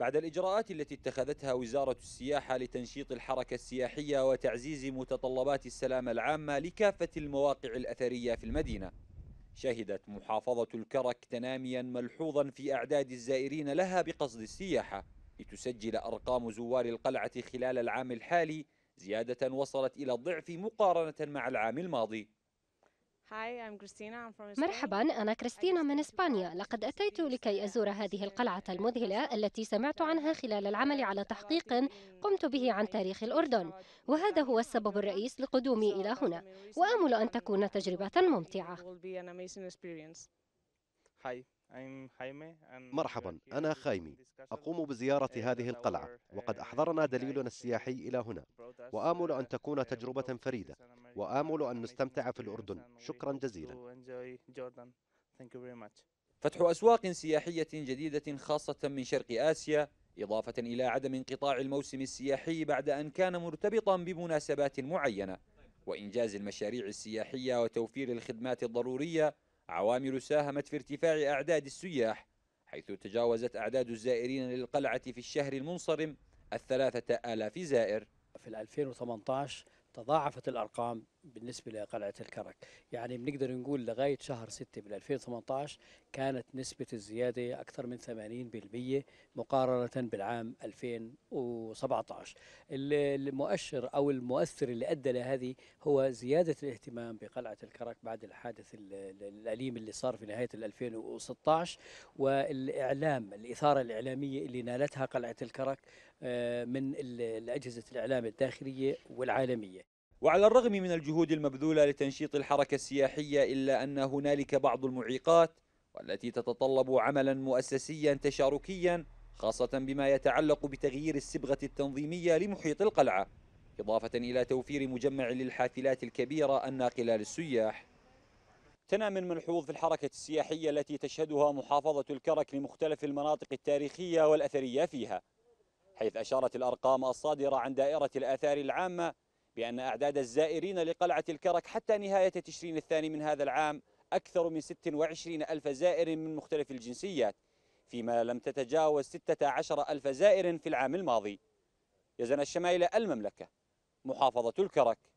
بعد الإجراءات التي اتخذتها وزارة السياحة لتنشيط الحركة السياحية وتعزيز متطلبات السلامة العامة لكافة المواقع الأثرية في المدينة شهدت محافظة الكرك تناميا ملحوظا في أعداد الزائرين لها بقصد السياحة لتسجل أرقام زوار القلعة خلال العام الحالي زيادة وصلت إلى الضعف مقارنة مع العام الماضي مرحبا أنا كريستينا من إسبانيا لقد أتيت لكي أزور هذه القلعة المذهلة التي سمعت عنها خلال العمل على تحقيق قمت به عن تاريخ الأردن وهذا هو السبب الرئيس لقدومي إلى هنا وآمل أن تكون تجربة ممتعة مرحبا أنا خايمي أقوم بزيارة هذه القلعة وقد أحضرنا دليلنا السياحي إلى هنا وآمل أن تكون تجربة فريدة وآمل أن نستمتع في الأردن شكرا جزيلا فتح أسواق سياحية جديدة خاصة من شرق آسيا إضافة إلى عدم انقطاع الموسم السياحي بعد أن كان مرتبطا بمناسبات معينة وإنجاز المشاريع السياحية وتوفير الخدمات الضرورية عوامل ساهمت في ارتفاع أعداد السياح حيث تجاوزت أعداد الزائرين للقلعة في الشهر المنصرم الثلاثة آلاف زائر في 2018 تضاعفت الأرقام بالنسبة لقلعة الكرك يعني بنقدر نقول لغاية شهر 6 من 2018 كانت نسبة الزيادة أكثر من 80% مقارنة بالعام 2017 المؤشر أو المؤثر اللي أدى لهذه هو زيادة الاهتمام بقلعة الكرك بعد الحادث الأليم اللي صار في نهاية 2016 والإعلام الإثارة الإعلامية اللي نالتها قلعة الكرك آه، من الأجهزة الإعلام الداخلية والعالمية وعلى الرغم من الجهود المبذولة لتنشيط الحركة السياحية إلا أن هنالك بعض المعيقات والتي تتطلب عملا مؤسسيا تشاركيا خاصة بما يتعلق بتغيير الصبغة التنظيمية لمحيط القلعة إضافة إلى توفير مجمع للحافلات الكبيرة الناقلة للسياح تنام من ملحوظ في الحركة السياحية التي تشهدها محافظة الكرك لمختلف المناطق التاريخية والأثرية فيها حيث أشارت الأرقام الصادرة عن دائرة الآثار العامة بأن أعداد الزائرين لقلعة الكرك حتى نهاية تشرين الثاني من هذا العام أكثر من 26 ألف زائر من مختلف الجنسيات فيما لم تتجاوز 16 ألف زائر في العام الماضي يزن الشمائل المملكة محافظة الكرك